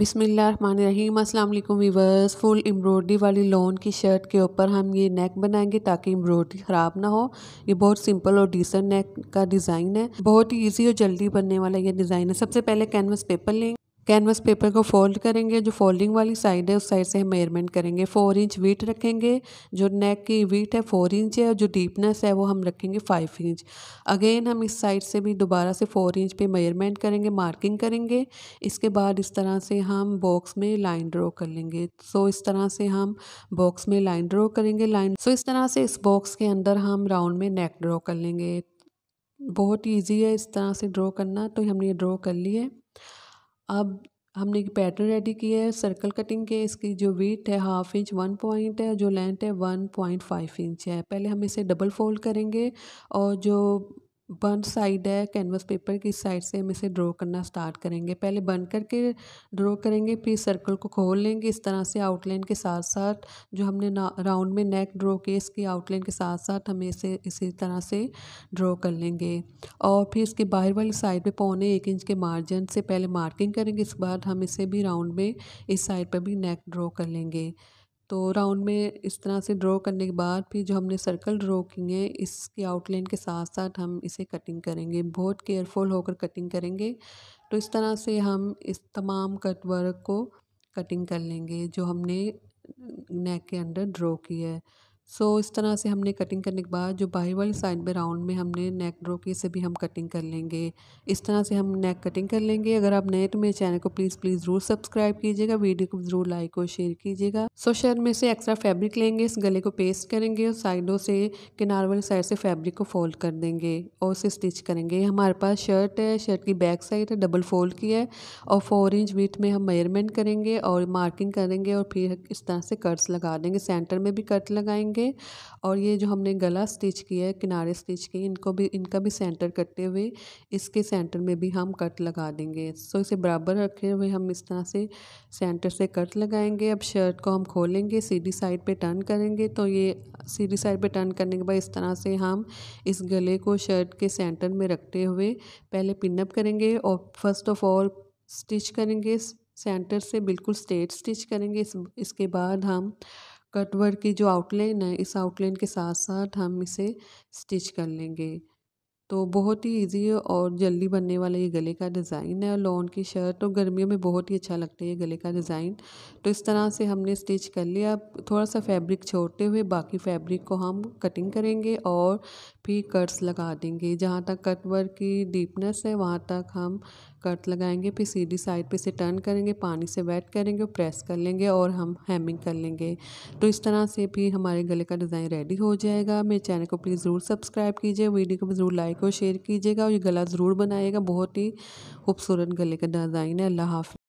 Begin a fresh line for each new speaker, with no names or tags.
बिसमीम अल्लाम weavers full embroidery वाली लोन की शर्ट के ऊपर हम ये नेक बनाएंगे ताकि एम्ब्रॉयडरी ख़राब ना हो ये बहुत सिंपल और डिसेंट नेक का डिज़ाइन है बहुत ही ईजी और जल्दी बनने वाला ये डिज़ाइन है सबसे पहले कैनवस पेपर लेंगे कैनवस पेपर को फोल्ड करेंगे जो फोल्डिंग वाली साइड है उस साइड से हम मेयरमेंट करेंगे फोर इंच वीट रखेंगे जो नेक की वीट है फोर इंच है और जो डीपनेस है वो हम रखेंगे फाइव इंच अगेन हम इस साइड से भी दोबारा से फोर इंच पे मेयरमेंट करेंगे मार्किंग करेंगे इसके बाद इस तरह से हम बॉक्स में लाइन ड्रॉ कर लेंगे सो इस तरह से हम बॉक्स में लाइन ड्रॉ करेंगे लाइन सो इस तरह से इस बॉक्स के अंदर हम राउंड में नेक ड्रॉ कर लेंगे बहुत ईजी है इस तरह से ड्रॉ करना तो हमने ये ड्रॉ कर है अब हमने पैटर्न रेडी किया है सर्कल कटिंग के इसकी जो वीट है हाफ इंच वन पॉइंट है जो लेंथ है वन पॉइंट फाइव इंच है पहले हम इसे डबल फोल्ड करेंगे और जो बंद साइड है कैनवस पेपर की साइड से हम इसे ड्रॉ करना स्टार्ट करेंगे पहले बंद करके ड्रॉ करेंगे फिर सर्कल को खोल लेंगे इस तरह से आउटलाइन के साथ साथ जो हमने राउंड में नेक ड्रॉ किए इसकी आउटलाइन के साथ साथ हमें इसे इसी तरह से ड्रॉ कर लेंगे और फिर इसके बाहर वाली साइड पे पौने एक इंच के मार्जिन से पहले मार्किंग करेंगे इसके बाद हम इसे भी राउंड में इस साइड पर भी नेक ड्रॉ कर लेंगे तो राउंड में इस तरह से ड्रॉ करने के बाद फिर जो हमने सर्कल ड्रॉ किए हैं इसके आउटलाइन के साथ साथ हम इसे कटिंग करेंगे बहुत केयरफुल होकर कटिंग करेंगे तो इस तरह से हम इस तमाम कट वर्क को कटिंग कर लेंगे जो हमने नेक के अंदर ड्रॉ की है सो so, इस तरह से हमने कटिंग करने के बाद जो बाहर वाली साइड में राउंड में हमने नेक ड्रो की से भी हम कटिंग कर लेंगे इस तरह से हम नेक कटिंग कर लेंगे अगर आप नए तो मेरे चैनल को प्लीज़ प्लीज़ ज़रूर सब्सक्राइब कीजिएगा वीडियो को ज़रूर लाइक और शेयर कीजिएगा सो so, शेयर में से एक्स्ट्रा फैब्रिक लेंगे इस गले को पेस्ट करेंगे और साइडों से किनार वाली साइड से फैब्रिक को फोल्ड कर देंगे और उसे स्टिच करेंगे हमारे पास शर्ट है शर्ट की बैक साइड है डबल फोल्ड की है और फोर इंच विथ में हम मेयरमेंट करेंगे और मार्किंग करेंगे और फिर इस तरह से कट्स लगा देंगे सेंटर में भी कट लगाएंगे करेंगे और ये जो हमने गला स्टिच किया है किनारे स्टिच किए इनको भी इनका भी सेंटर कटते हुए इसके सेंटर में भी हम कट लगा देंगे सो इसे बराबर रखे हुए हम इस तरह से सेंटर से कट लगाएंगे अब शर्ट को हम खोलेंगे सीधी साइड पे टर्न करेंगे तो ये सीधी साइड पे टर्न करने के बाद इस तरह से हम इस गले को शर्ट के सेंटर में रखते हुए पहले पिनअप करेंगे और फर्स्ट ऑफ ऑल स्टिच करेंगे सेंटर से बिल्कुल स्ट्रेट स्टिच करेंगे इस इसके बाद हम कटवर की जो आउटलाइन है इस आउटलाइन के साथ साथ हम इसे स्टिच कर लेंगे तो बहुत ही इजी और जल्दी बनने वाला ये गले का डिज़ाइन है और लॉन की शर्ट तो गर्मियों में बहुत ही अच्छा लगता है ये गले का डिज़ाइन तो इस तरह से हमने स्टिच कर लिया अब थोड़ा सा फैब्रिक छोड़ते हुए बाकी फैब्रिक को हम कटिंग करेंगे और भी कट्स लगा देंगे जहाँ तक कटवर की डीपनेस है वहाँ तक हम कट लगाएंगे फिर सीधी साइड पे से टर्न करेंगे पानी से वेट करेंगे और प्रेस कर लेंगे और हम हेमिंग कर लेंगे तो इस तरह से भी हमारे गले का डिज़ाइन रेडी हो जाएगा मेरे चैनल को प्लीज़ ज़रूर सब्सक्राइब कीजिए वीडियो को भी ज़रूर लाइक और शेयर कीजिएगा और ये गला ज़रूर बनाएगा बहुत ही खूबसूरत गले का डिज़ाइन है अल्लाह हाफ